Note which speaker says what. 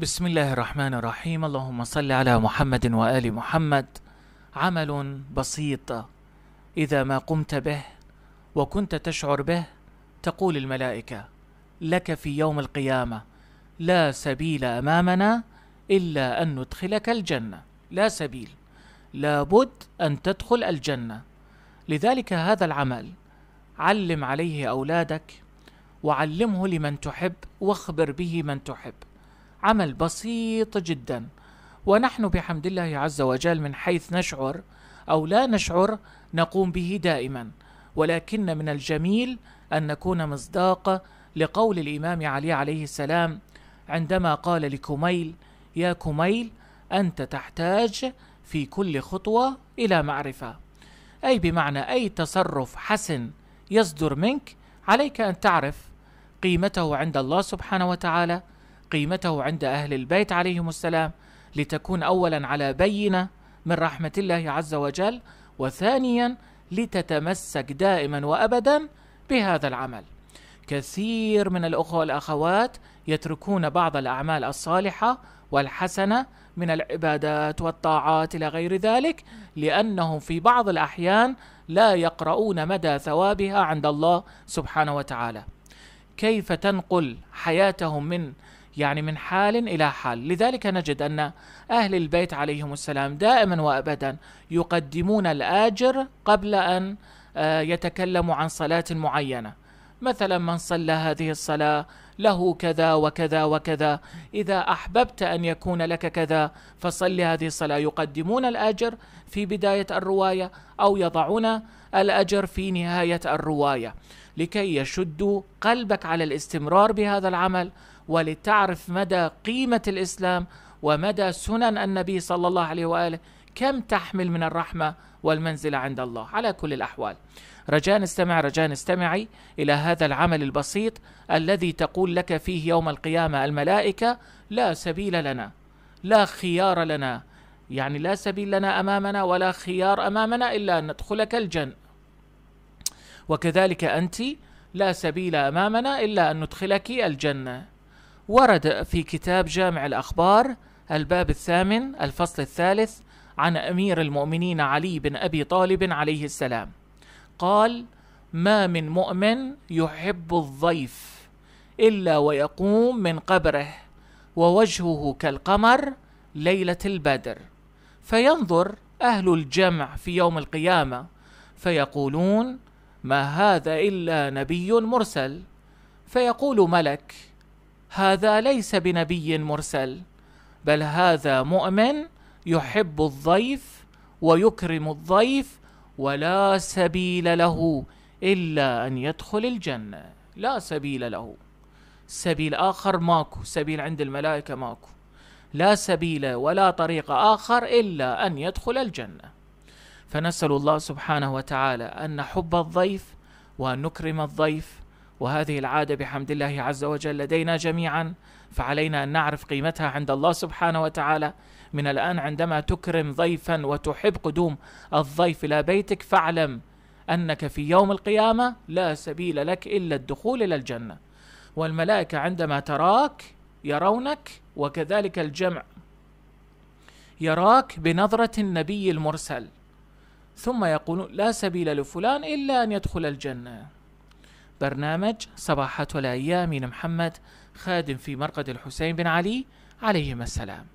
Speaker 1: بسم الله الرحمن الرحيم اللهم صل على محمد وآل محمد عمل بسيط إذا ما قمت به وكنت تشعر به تقول الملائكة لك في يوم القيامة لا سبيل أمامنا إلا أن ندخلك الجنة لا سبيل لابد أن تدخل الجنة لذلك هذا العمل علم عليه أولادك وعلمه لمن تحب واخبر به من تحب عمل بسيط جدا ونحن بحمد الله عز وجل من حيث نشعر أو لا نشعر نقوم به دائما ولكن من الجميل أن نكون مصداق لقول الإمام علي عليه السلام عندما قال لكميل يا كميل أنت تحتاج في كل خطوة إلى معرفة أي بمعنى أي تصرف حسن يصدر منك عليك أن تعرف قيمته عند الله سبحانه وتعالى قيمته عند أهل البيت عليهم السلام لتكون أولا على بينة من رحمة الله عز وجل وثانيا لتتمسك دائما وأبدا بهذا العمل كثير من الأخوة والأخوات يتركون بعض الأعمال الصالحة والحسنة من العبادات والطاعات إلى غير ذلك لأنهم في بعض الأحيان لا يقرؤون مدى ثوابها عند الله سبحانه وتعالى كيف تنقل حياتهم من يعني من حال إلى حال لذلك نجد أن أهل البيت عليهم السلام دائما وأبدا يقدمون الآجر قبل أن آه، يتكلموا عن صلاة معينة مثلا من صلى هذه الصلاة له كذا وكذا وكذا إذا أحببت أن يكون لك كذا فصل هذه الصلاة يقدمون الأجر في بداية الرواية أو يضعون الأجر في نهاية الرواية لكي يشدوا قلبك على الاستمرار بهذا العمل ولتعرف مدى قيمة الإسلام ومدى سنن النبي صلى الله عليه وآله كم تحمل من الرحمة والمنزلة عند الله على كل الأحوال رجاء استمع رجاء استمعي إلى هذا العمل البسيط الذي تقول لك فيه يوم القيامة الملائكة لا سبيل لنا لا خيار لنا يعني لا سبيل لنا أمامنا ولا خيار أمامنا إلا أن ندخلك الجن وكذلك أنت لا سبيل أمامنا إلا أن ندخلك الجنة ورد في كتاب جامع الأخبار الباب الثامن الفصل الثالث عن أمير المؤمنين علي بن أبي طالب عليه السلام قال ما من مؤمن يحب الضيف إلا ويقوم من قبره ووجهه كالقمر ليلة البدر فينظر أهل الجمع في يوم القيامة فيقولون ما هذا إلا نبي مرسل فيقول ملك هذا ليس بنبي مرسل بل هذا مؤمن يحب الضيف ويكرم الضيف ولا سبيل له الا ان يدخل الجنه لا سبيل له سبيل اخر ماكو سبيل عند الملائكه ماكو لا سبيل ولا طريق اخر الا ان يدخل الجنه فنسال الله سبحانه وتعالى ان نحب الضيف وان نكرم الضيف وهذه العادة بحمد الله عز وجل لدينا جميعا فعلينا أن نعرف قيمتها عند الله سبحانه وتعالى من الآن عندما تكرم ضيفا وتحب قدوم الضيف إلى بيتك فاعلم أنك في يوم القيامة لا سبيل لك إلا الدخول إلى الجنة والملائكة عندما تراك يرونك وكذلك الجمع يراك بنظرة النبي المرسل ثم يقولون لا سبيل لفلان إلا أن يدخل الجنة برنامج صباحات الأيام من محمد خادم في مرقد الحسين بن علي عليهما السلام